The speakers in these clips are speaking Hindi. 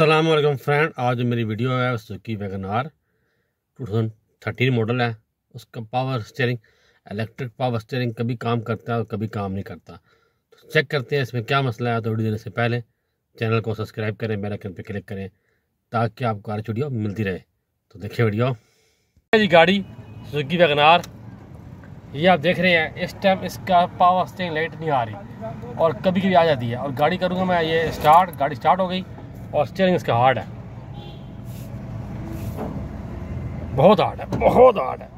असलम फ्रेंड आज मेरी वीडियो है सुकी वैगन आर टू मॉडल है उसका power steering electric power steering कभी काम करता है और कभी काम नहीं करता तो चेक करते हैं इसमें क्या मसला है तो वीडियो देने से पहले चैनल को सब्सक्राइब करें बेल आइकन पर क्लिक करें ताकि आपको आर वीडियो मिलती रहे तो देखिए वीडियो जी गाड़ी सुजुकी वैगन आर ये आप देख रहे हैं इस टाइम इसका पावर स्टेयरिंग लाइट नहीं आ रही और कभी कभी आ जाती है और गाड़ी करूँगा मैं ये स्टार्ट गाड़ी स्टार्ट हो गई और स्टेयरिंग इसका हार्ड है बहुत हार्ड है बहुत हार्ड है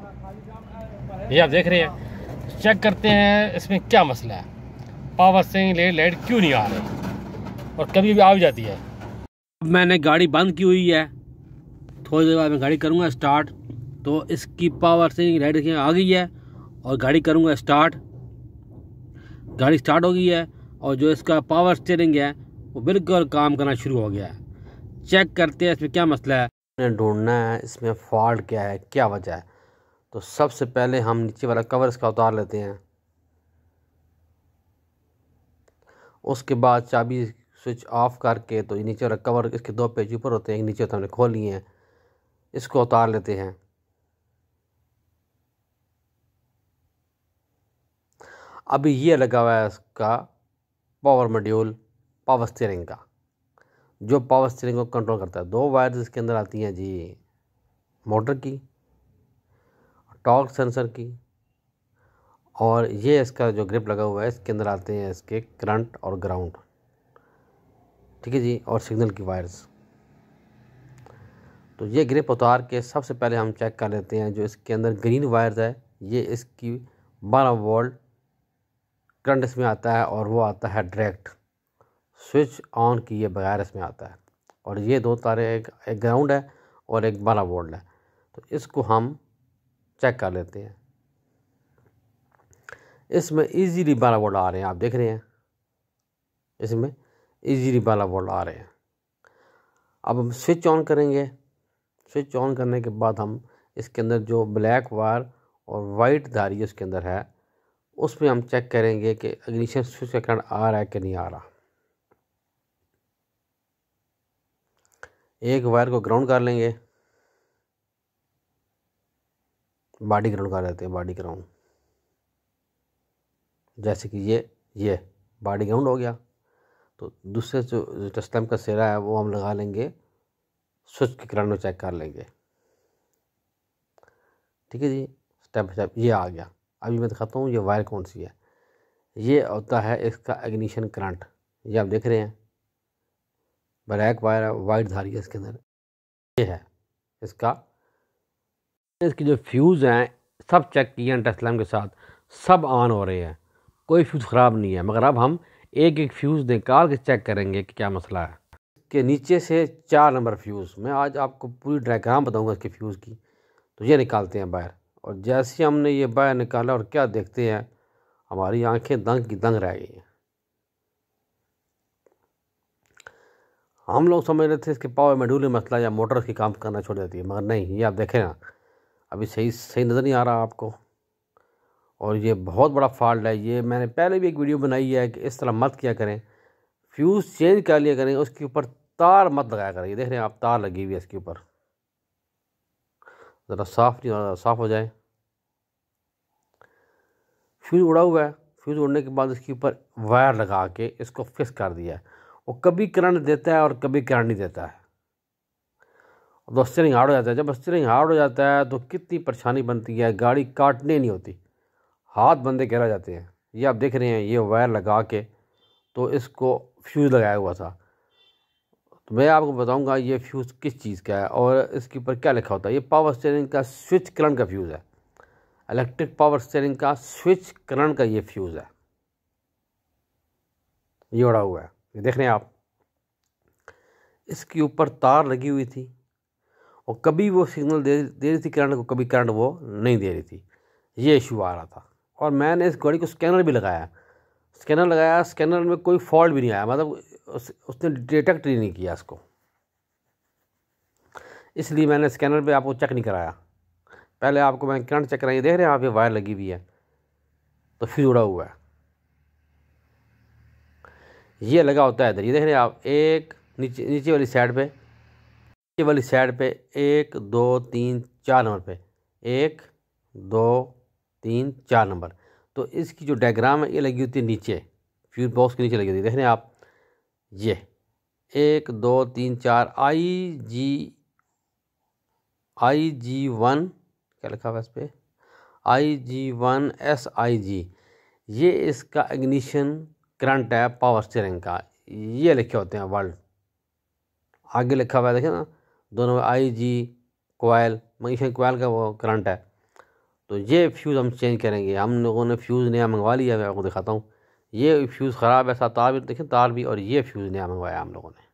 ये आप देख रहे हैं चेक करते हैं इसमें क्या मसला है पावर से ले लाइट क्यों नहीं आ रही और कभी भी आ भी जाती है अब मैंने गाड़ी बंद की हुई है थोड़ी देर बाद मैं गाड़ी करूँगा स्टार्ट तो इसकी पावर से लाइट देखिए आ गई है और गाड़ी करूँगा स्टार्ट गाड़ी स्टार्ट हो गई है और जो इसका पावर स्टेयरिंग है वो बिल्कुल काम करना शुरू हो गया है चेक करते हैं इसमें क्या मसला है हमें ढूंढना है इसमें फॉल्ट क्या है क्या वजह है तो सबसे पहले हम नीचे वाला कवर इसका उतार लेते हैं उसके बाद चाबी स्विच ऑफ करके तो नीचे वाला कवर इसके दो पेज ऊपर होते हैं एक नीचे तो हमने खोल लिए हैं इसको उतार लेते हैं अभी ये लगा हुआ है इसका पावर मॉड्यूल पावर स्टीयरिंग का जो पावर स्टीयरिंग को कंट्रोल करता है दो वायर्स इसके अंदर आती हैं जी मोटर की टॉर्क सेंसर की और ये इसका जो ग्रिप लगा हुआ है इसके अंदर आते हैं इसके करंट और ग्राउंड ठीक है जी और सिग्नल की वायर्स तो ये ग्रिप उतार के सबसे पहले हम चेक कर लेते हैं जो इसके अंदर ग्रीन वायर्स है ये इसकी बारह वोल्ट करंट इसमें आता है और वो आता है डायरेक्ट स्विच ऑन किए बगैर इसमें आता है और ये दो तारे एक एक ग्राउंड है और एक बारह वोल्ट है तो इसको हम चेक कर लेते हैं इसमें इजीली बारह वोल्ट आ रहे हैं आप देख रहे हैं इसमें इजीली बारह वोल्ट आ रहे हैं अब हम स्विच ऑन करेंगे स्विच ऑन करने के बाद हम इसके अंदर जो ब्लैक वायर और वाइट धारी उसके अंदर है उसमें हम चेक करेंगे कि अग्निशन स्विच का करंट आ रहा है कि नहीं आ रहा एक वायर को ग्राउंड कर लेंगे बॉडी ग्राउंड कर देते हैं बॉडी ग्राउंड जैसे कि ये ये बॉडी ग्राउंड हो गया तो दूसरे जो टस्टम का सिरा है वो हम लगा लेंगे स्विच के करंट चेक कर लेंगे ठीक है जी स्टेप बाई स्टेप ये आ गया अभी मैं दिखाता हूँ ये वायर कौन सी है ये होता है इसका एग्निशन करंट ये आप देख रहे हैं ब्लैक वायर है वाइट धारी है इसके अंदर ये है इसका इसकी जो फ्यूज़ हैं सब चेक किए हैं टेस्लाम के साथ सब ऑन हो रहे हैं कोई फ्यूज़ ख़राब नहीं है मगर अब हम एक एक फ्यूज़ निकाल के चेक करेंगे कि क्या मसला है के नीचे से चार नंबर फ्यूज़ मैं आज आपको पूरी डायग्राम बताऊंगा इसके फ्यूज़ की तो ये निकालते हैं बाहर और जैसे हमने ये बाहर निकाला और क्या देखते हैं हमारी आंखें दंग की दंग रह गई हैं हम लोग समझ रहे थे इसके पावर मेडूली मसला या मोटर की काम करना छोड़ देती है मगर नहीं ये आप देखें ना अभी सही सही नज़र नहीं आ रहा आपको और ये बहुत बड़ा फॉल्ट है ये मैंने पहले भी एक वीडियो बनाई है कि इस तरह मत किया करें फ्यूज़ चेंज कर लिया करें उसके ऊपर तार मत लगाया करें ये देख रहे हैं आप तार लगी हुई है इसके ऊपर ज़रा साफ नहीं ज़रा साफ हो जाए फ्यूज़ उड़ा हुआ है फ्यूज़ उड़ने के बाद इसके ऊपर वायर लगा के इसको फिक्स कर दिया है वो कभी करंट देता है और कभी करंट नहीं देता है तो स्टेरिंग हार्ड हो जाता है जब स्टेरिंग हार्ड हो जाता है तो कितनी परेशानी बनती है गाड़ी काटने नहीं होती हाथ बंदे गहरा जाते हैं ये आप देख रहे हैं ये वायर लगा के तो इसको फ्यूज़ लगाया हुआ था तो मैं आपको बताऊंगा ये फ्यूज़ किस चीज़ का है और इसके ऊपर क्या लिखा होता है ये पावर स्टेयरिंग का स्विच करंट का फ्यूज़ है इलेक्ट्रिक पावर स्टेयरिंग का स्विच करंट का ये फ्यूज़ है ये उड़ा हुआ है ये देख रहे हैं आप इसके ऊपर तार लगी हुई थी और कभी वो सिग्नल दे दे रही थी करंट को कभी करंट वो नहीं दे रही थी ये इशू आ रहा था और मैंने इस गाड़ी को स्कैनर भी लगाया स्कैनर लगाया स्कैनर में कोई फॉल्ट भी नहीं आया मतलब उस, उसने डिटेक्ट ही नहीं किया इसको इसलिए मैंने स्कैनर पे आपको चेक नहीं कराया पहले आपको मैंने करंट चेक कराई देख रहे हैं आप ये वायर लगी हुई है तो फिर जुड़ा हुआ है ये लगा होता है इधर ये देख रहे हैं आप एक नीचे नीचे वाली साइड पे नीचे वाली साइड पे एक दो तीन चार नंबर पे एक दो तीन चार नंबर तो इसकी जो डायग्राम है ये लगी होती है नीचे फ्यूज बॉक्स के नीचे लगी होती है देख रहे हैं आप ये एक दो तीन चार आई जी आई जी वन क्या लिखा हुआ इस पर आई जी वन एस आई जी ये इसका इग्निशन करंट है पावर स्टीयरिंग का ये लिखे होते हैं वर्ल्ड आगे लिखा हुआ है देखिए ना दोनों में आई जी कोयल मैं कोयल का वो करंट है तो ये फ्यूज़ हम चेंज करेंगे हम लोगों ने फ्यूज़ नया मंगवा लिया मैं आपको दिखाता हूँ ये फ्यूज़ ख़राब है साथ तार भी देखें तार भी और ये फ्यूज़ नया मंगवाया हम लोगों ने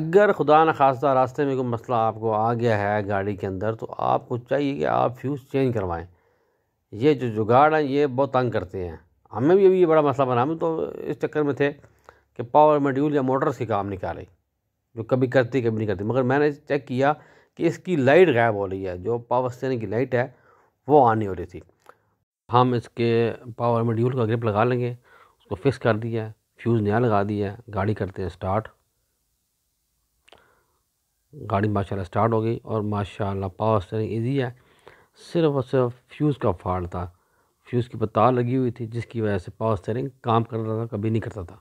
अगर खुदा न खास्ता रास्ते में कोई मसला आपको आ गया है गाड़ी के अंदर तो आपको चाहिए कि आप फ्यूज़ चेंज करवाएं ये जो जुगाड़ हैं ये बहुत तंग करते हैं हमें भी अभी ये बड़ा मसला बना हम तो इस चक्कर में थे कि पावर मेड्यूल या मोटर्स के काम रही जो कभी करती कभी नहीं करती मगर मैंने चेक किया कि इसकी लाइट गायब हो रही है जो पावर स्टेयरिंग की लाइट है वो ऑन नहीं हो रही थी हम इसके पावर मेड्यूल का ग्रिप लगा लेंगे उसको फिक्स कर दिया फ्यूज़ नया लगा दिया है गाड़ी करते हैं स्टार्ट गाड़ी माशाल्लाह स्टार्ट हो गई और माशाल्लाह पावर स्टेरिंग ईजी है सिर्फ और सिर्फ फ्यूज़ का फॉल्ट था फ्यूज़ के ऊपर तार लगी हुई थी जिसकी वजह से पावर स्टेयरिंग काम कर रहा था कभी नहीं करता था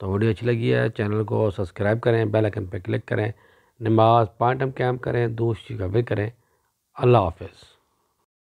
तो वीडियो अच्छी लगी है चैनल को सब्सक्राइब करें बेल आइकन पर क्लिक करें नमाज पार्ट टाइम कैम्प करें दोस्ती का भी करें अल्लाह हाफिज़